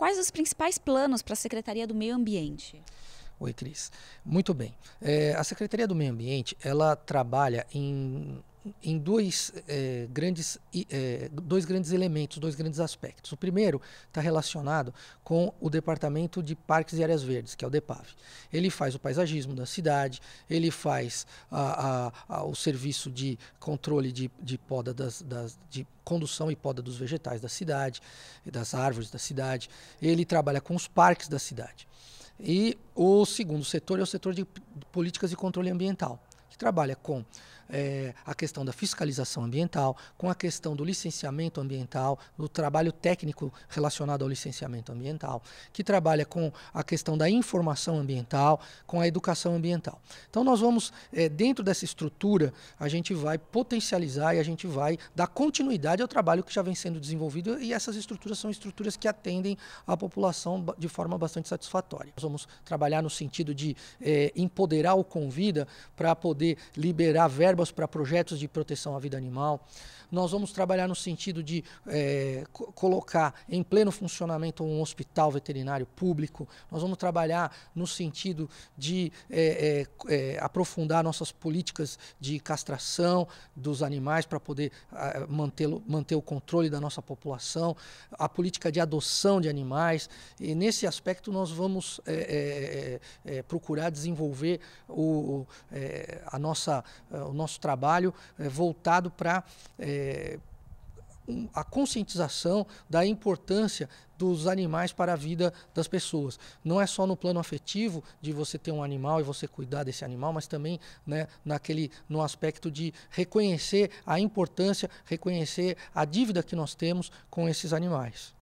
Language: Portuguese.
Quais os principais planos para a Secretaria do Meio Ambiente? Oi, Cris. Muito bem. É, a Secretaria do Meio Ambiente, ela trabalha em em dois, eh, grandes, eh, dois grandes elementos, dois grandes aspectos. O primeiro está relacionado com o Departamento de Parques e Áreas Verdes, que é o DEPAV. Ele faz o paisagismo da cidade, ele faz a, a, a, o serviço de controle de, de poda das, das, de condução e poda dos vegetais da cidade, das árvores da cidade. Ele trabalha com os parques da cidade. E o segundo setor é o setor de políticas e controle ambiental, que trabalha com é, a questão da fiscalização ambiental, com a questão do licenciamento ambiental, do trabalho técnico relacionado ao licenciamento ambiental, que trabalha com a questão da informação ambiental, com a educação ambiental. Então nós vamos, é, dentro dessa estrutura, a gente vai potencializar e a gente vai dar continuidade ao trabalho que já vem sendo desenvolvido e essas estruturas são estruturas que atendem a população de forma bastante satisfatória. Nós vamos trabalhar no sentido de é, empoderar o Convida para poder liberar verba verbas para projetos de proteção à vida animal. Nós vamos trabalhar no sentido de é, colocar em pleno funcionamento um hospital veterinário público. Nós vamos trabalhar no sentido de é, é, aprofundar nossas políticas de castração dos animais para poder ah, manter o controle da nossa população, a política de adoção de animais. E nesse aspecto nós vamos procurar desenvolver o, a nossa, o nosso nosso trabalho é, voltado para é, eh, a conscientização da importância dos animais para a vida das pessoas. Não é só no plano afetivo de você ter um animal e você cuidar desse animal, mas também né, naquele, no aspecto de reconhecer a importância, reconhecer a dívida que nós temos com esses animais.